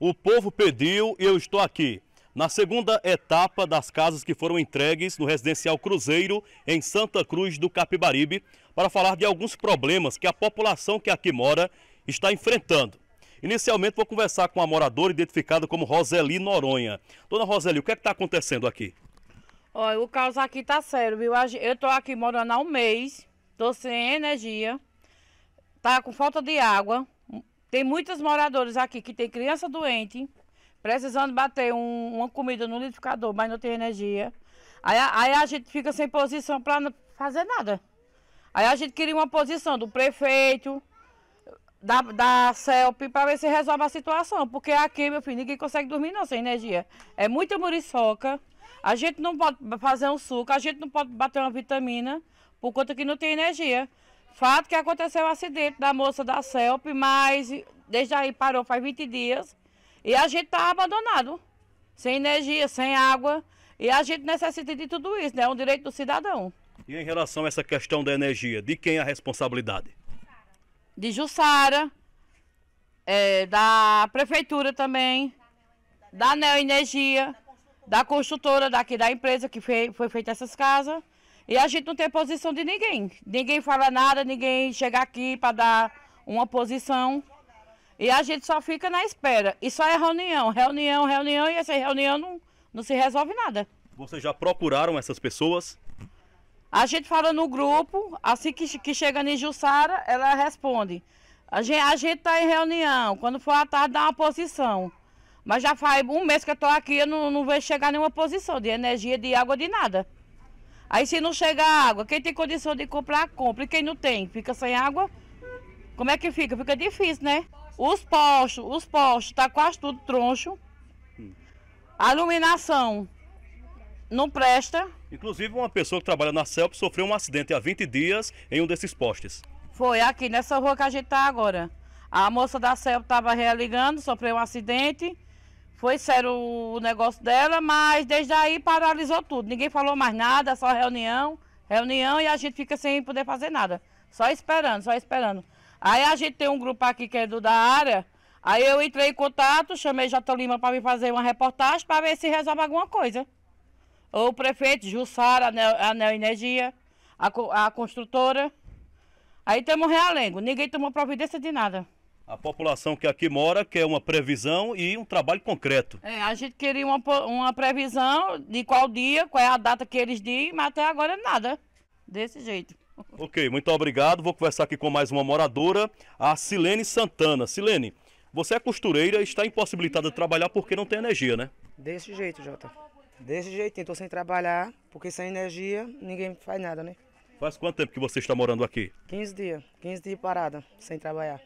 O povo pediu e eu estou aqui. Na segunda etapa das casas que foram entregues no residencial Cruzeiro, em Santa Cruz do Capibaribe, para falar de alguns problemas que a população que aqui mora está enfrentando. Inicialmente vou conversar com a moradora identificada como Roseli Noronha. Dona Roseli, o que é está acontecendo aqui? Olha, o caos aqui está sério, viu? Eu estou aqui morando há um mês, estou sem energia, tá com falta de água. Tem muitos moradores aqui que tem criança doente, precisando bater um, uma comida no liquidificador, mas não tem energia. Aí, aí a gente fica sem posição para não fazer nada. Aí a gente queria uma posição do prefeito, da, da CELP, para ver se resolve a situação. Porque aqui, meu filho, ninguém consegue dormir não sem energia. É muita muriçoca. A gente não pode fazer um suco, a gente não pode bater uma vitamina, por conta que não tem energia. Fato que aconteceu o um acidente da moça da CELP, mas desde aí parou faz 20 dias e a gente está abandonado, sem energia, sem água. E a gente necessita de tudo isso, né? É um direito do cidadão. E em relação a essa questão da energia, de quem é a responsabilidade? De Jussara, é, da prefeitura também, da Neo Energia, da construtora daqui da empresa que foi, foi feita essas casas. E a gente não tem posição de ninguém. Ninguém fala nada, ninguém chega aqui para dar uma posição. E a gente só fica na espera. E só é reunião, reunião, reunião, e essa reunião não, não se resolve nada. Vocês já procuraram essas pessoas? A gente fala no grupo, assim que, que chega a Jussara, ela responde. A gente, a gente tá em reunião, quando for à tarde dá uma posição. Mas já faz um mês que eu estou aqui, eu não, não vejo chegar nenhuma posição de energia, de água, de nada. Aí se não chega água, quem tem condição de comprar, compra. E quem não tem, fica sem água. Como é que fica? Fica difícil, né? Os postos, os postos, tá quase tudo troncho. A iluminação não presta. Inclusive, uma pessoa que trabalha na CELP sofreu um acidente há 20 dias em um desses postes. Foi aqui nessa rua que a gente tá agora. A moça da CELP estava realigando, sofreu um acidente. Foi sério o negócio dela, mas desde aí paralisou tudo. Ninguém falou mais nada, só reunião, reunião e a gente fica sem poder fazer nada. Só esperando, só esperando. Aí a gente tem um grupo aqui que é do da área. Aí eu entrei em contato, chamei Jota Lima para me fazer uma reportagem para ver se resolve alguma coisa. O prefeito, Jussara, a Energia, a, a construtora. Aí temos um realengo. Ninguém tomou providência de nada. A população que aqui mora quer uma previsão e um trabalho concreto. É, a gente queria uma, uma previsão de qual dia, qual é a data que eles dizem, mas até agora nada. Desse jeito. Ok, muito obrigado. Vou conversar aqui com mais uma moradora, a Silene Santana. Silene, você é costureira e está impossibilitada de trabalhar porque não tem energia, né? Desse jeito, Jota. Desse jeitinho, estou sem trabalhar, porque sem energia ninguém faz nada, né? Faz quanto tempo que você está morando aqui? 15 dias. 15 dias parada, sem trabalhar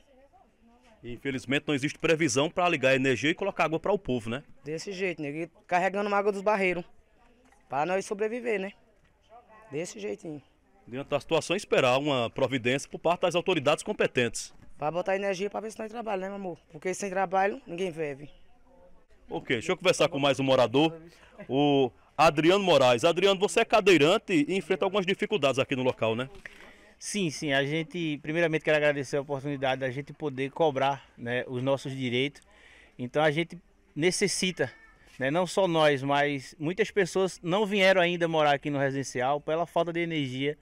infelizmente não existe previsão para ligar a energia e colocar água para o povo, né? Desse jeito, né? Carregando uma água dos barreiros. Para nós sobreviver, né? Desse jeitinho. Diante da situação, esperar uma providência por parte das autoridades competentes. Para botar energia para ver se nós trabalhamos, né, meu amor? Porque sem trabalho, ninguém vive. Ok, deixa eu conversar com mais um morador, o Adriano Moraes. Adriano, você é cadeirante e enfrenta algumas dificuldades aqui no local, né? Sim, sim. A gente, primeiramente, quero agradecer a oportunidade da gente poder cobrar né, os nossos direitos. Então, a gente necessita, né, não só nós, mas muitas pessoas não vieram ainda morar aqui no residencial pela falta de energia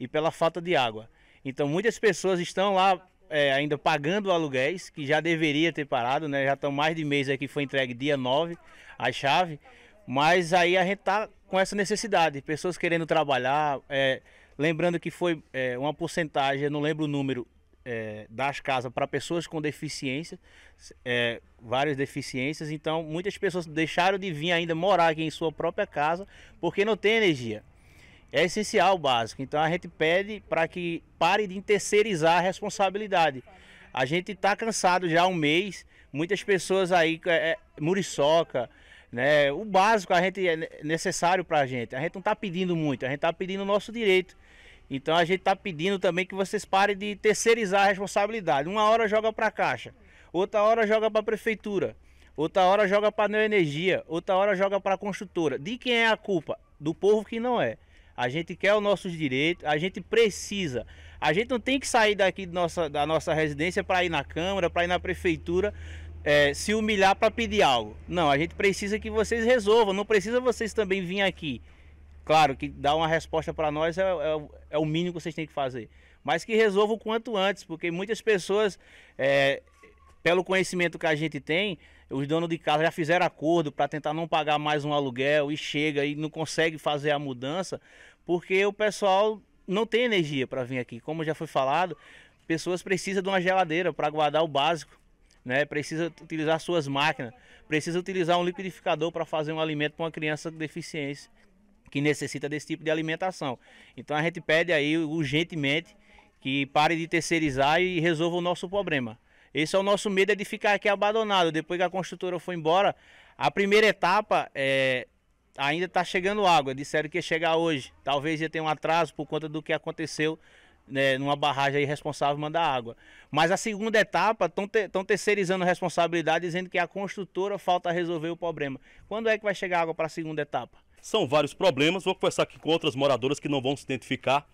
e pela falta de água. Então, muitas pessoas estão lá é, ainda pagando aluguéis, que já deveria ter parado, né? Já estão mais de mês aqui, foi entregue dia 9 a chave. Mas aí a gente tá com essa necessidade, pessoas querendo trabalhar, é, Lembrando que foi é, uma porcentagem, eu não lembro o número, é, das casas para pessoas com deficiência, é, várias deficiências. Então, muitas pessoas deixaram de vir ainda morar aqui em sua própria casa porque não tem energia. É essencial, básico. Então, a gente pede para que pare de terceirizar a responsabilidade. A gente está cansado já há um mês. Muitas pessoas aí, é, muriçoca, né? O básico a gente é necessário para a gente. A gente não está pedindo muito, a gente está pedindo o nosso direito então a gente está pedindo também que vocês parem de terceirizar a responsabilidade. Uma hora joga para a Caixa, outra hora joga para a Prefeitura, outra hora joga para a Neoenergia, outra hora joga para a construtora. De quem é a culpa? Do povo que não é. A gente quer os nossos direitos, a gente precisa. A gente não tem que sair daqui nossa, da nossa residência para ir na Câmara, para ir na Prefeitura, é, se humilhar para pedir algo. Não, a gente precisa que vocês resolvam, não precisa vocês também vir aqui Claro que dar uma resposta para nós é, é, é, o mínimo que vocês têm que fazer. Mas que resolva o quanto antes, porque muitas pessoas, é, pelo conhecimento que a gente tem, os donos de casa já fizeram acordo para tentar não pagar mais um aluguel e chega e não consegue fazer a mudança, porque o pessoal não tem energia para vir aqui. Como já foi falado, pessoas precisam de uma geladeira para guardar o básico. Né, precisa utilizar suas máquinas, precisa utilizar um liquidificador para fazer um alimento para uma criança com deficiência que necessita desse tipo de alimentação. Então a gente pede aí urgentemente que pare de terceirizar e resolva o nosso problema. Esse é o nosso medo é de ficar aqui abandonado. Depois que a construtora foi embora, a primeira etapa é, ainda está chegando água. Disseram que ia chegar hoje. Talvez ia ter um atraso por conta do que aconteceu né, numa barragem aí responsável mandar água. Mas a segunda etapa, estão te, terceirizando a responsabilidade, dizendo que a construtora falta resolver o problema. Quando é que vai chegar água para a segunda etapa? São vários problemas. Vou conversar aqui com outras moradoras que não vão se identificar.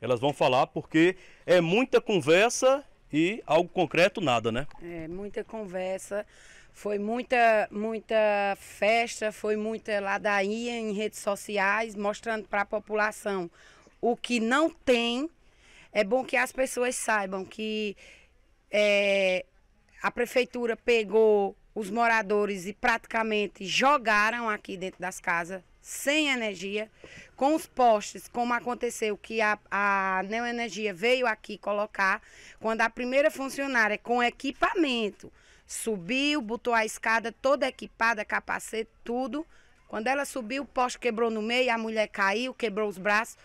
Elas vão falar porque é muita conversa e algo concreto nada, né? É, muita conversa, foi muita muita festa, foi muita ladainha em redes sociais mostrando para a população o que não tem. É bom que as pessoas saibam que é, a prefeitura pegou os moradores e praticamente jogaram aqui dentro das casas sem energia, com os postes, como aconteceu que a, a Neoenergia veio aqui colocar, quando a primeira funcionária é com equipamento subiu, botou a escada toda equipada, capacete, tudo. Quando ela subiu, o poste quebrou no meio, a mulher caiu, quebrou os braços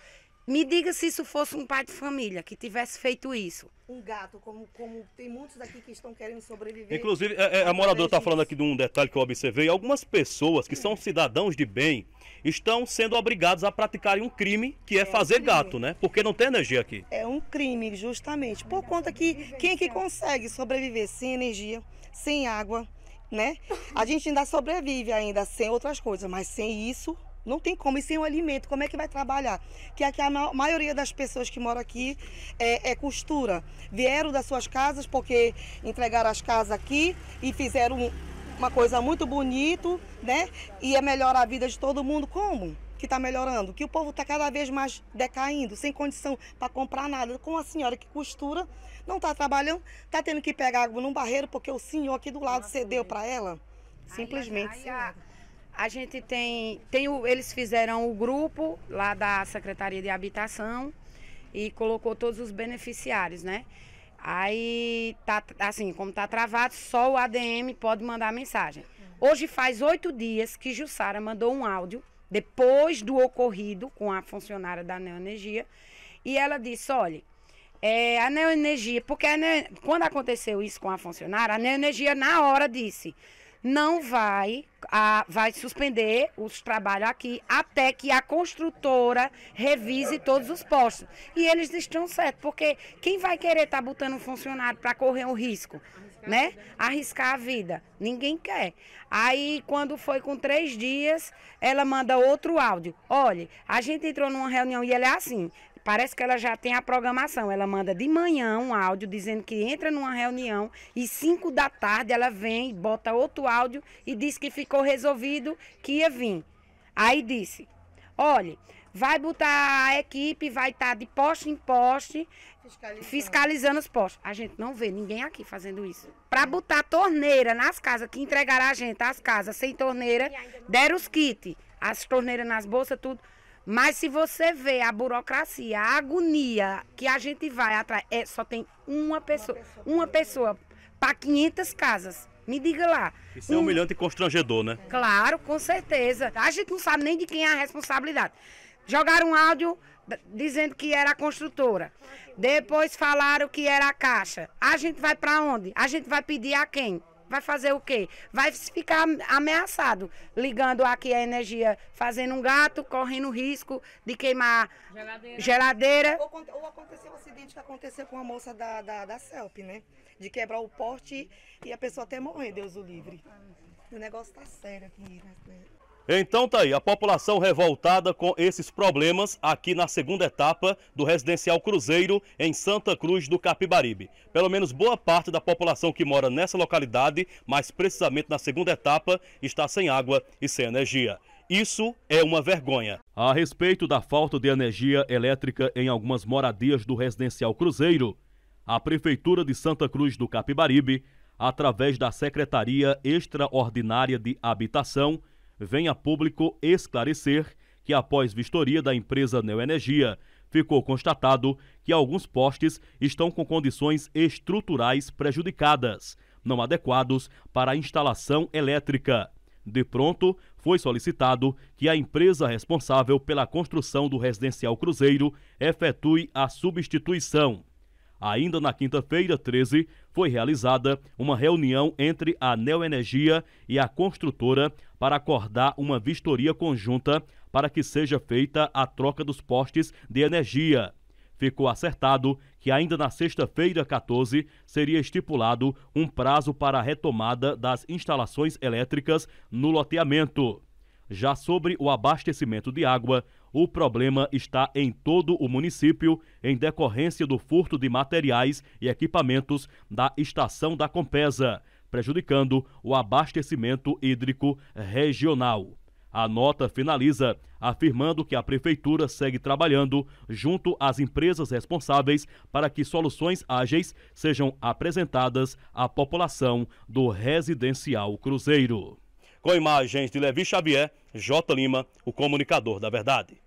me diga se isso fosse um pai de família que tivesse feito isso. Um gato, como, como tem muitos aqui que estão querendo sobreviver. Inclusive, é, é, a moradora está falando aqui de um detalhe que eu observei. Algumas pessoas que são hum. cidadãos de bem estão sendo obrigados a praticarem um crime, que é, é fazer gato, né? Porque não tem energia aqui. É um crime, justamente. Por conta que quem que consegue sobreviver sem energia, sem água, né? A gente ainda sobrevive ainda sem outras coisas, mas sem isso não tem como, e sem o alimento, como é que vai trabalhar? Que aqui a maioria das pessoas que moram aqui é, é, costura. Vieram das suas casas porque entregaram as casas aqui e fizeram uma coisa muito bonito, né? E é melhorar a vida de todo mundo. Como? Que está melhorando? Que o povo está cada vez mais decaindo, sem condição para comprar nada. Com a senhora que costura, não está trabalhando, está tendo que pegar água num barreiro porque o senhor aqui do lado Nossa, cedeu para ela. Simplesmente. A gente tem, tem o, eles fizeram o grupo lá da Secretaria de Habitação e colocou todos os beneficiários, né? Aí tá assim, como tá travado, só o ADM pode mandar mensagem. Hoje faz oito dias que Jussara mandou um áudio depois do ocorrido com a funcionária da Neoenergia e ela disse, olha, é, a Neoenergia, porque a Neo, quando aconteceu isso com a funcionária, a Neoenergia na hora disse não vai, a, vai suspender os trabalhos aqui até que a construtora revise todos os postos. E eles estão certos, porque quem vai querer estar tá botando um funcionário para correr um risco, né? Arriscar a vida. Ninguém quer. Aí, quando foi com três dias, ela manda outro áudio. Olha, a gente entrou numa reunião e ele é assim parece que ela já tem a programação. Ela manda de manhã um áudio dizendo que entra numa reunião e 5 da tarde ela vem, bota outro áudio e diz que ficou resolvido que ia vir. Aí disse: olhe, vai botar a equipe, vai estar tá de poste em poste, fiscalizando. fiscalizando. os postes. A gente não vê ninguém aqui fazendo isso. Para botar torneira nas casas, que entregará a gente as casas sem torneira, deram os kits, as torneiras nas bolsas, tudo. Mas se você vê a burocracia, a agonia que a gente vai atrás, é, só tem uma pessoa, uma pessoa, para 500 casas. Me diga lá. Isso é um... é humilhante e constrangedor, né? Claro, com certeza. A gente não sabe nem de quem é a responsabilidade. Jogaram um áudio dizendo que era a construtora. Depois falaram que era a caixa. A gente vai para onde? A gente vai pedir a quem? vai fazer o quê? Vai ficar ameaçado, ligando aqui a energia, fazendo um gato, correndo risco de queimar geladeira. geladeira. Ou, ou aconteceu o um acidente que aconteceu com a moça da, da, da CELP, né? De quebrar o porte e a pessoa até morrer, Deus o livre. O negócio tá sério aqui, né? Então tá aí, a população revoltada com esses problemas aqui na segunda etapa do residencial Cruzeiro em Santa Cruz do Capibaribe. Pelo menos boa parte da população que mora nessa localidade, mais precisamente na segunda etapa, está sem água e sem energia. Isso é uma vergonha. A respeito da falta de energia elétrica em algumas moradias do residencial Cruzeiro, a prefeitura de Santa Cruz do Capibaribe, através da Secretaria Extraordinária de Habitação, vem a público esclarecer que, após vistoria da empresa Neoenergia, ficou constatado que alguns postes estão com condições estruturais prejudicadas, não adequados para a instalação elétrica. De pronto, foi solicitado que a empresa responsável pela construção do residencial Cruzeiro efetue a substituição. Ainda na quinta-feira, 13, foi realizada uma reunião entre a Neoenergia e a construtora para acordar uma vistoria conjunta para que seja feita a troca dos postes de energia. Ficou acertado que ainda na sexta-feira, 14, seria estipulado um prazo para a retomada das instalações elétricas no loteamento. Já sobre o abastecimento de água, o problema está em todo o município em decorrência do furto de materiais e equipamentos da estação da Compesa, prejudicando o abastecimento hídrico regional. A nota finaliza afirmando que a prefeitura segue trabalhando junto às empresas responsáveis para que soluções ágeis sejam apresentadas à população do residencial Cruzeiro. Com imagens de Levi Xavier, J. Lima, o comunicador da verdade.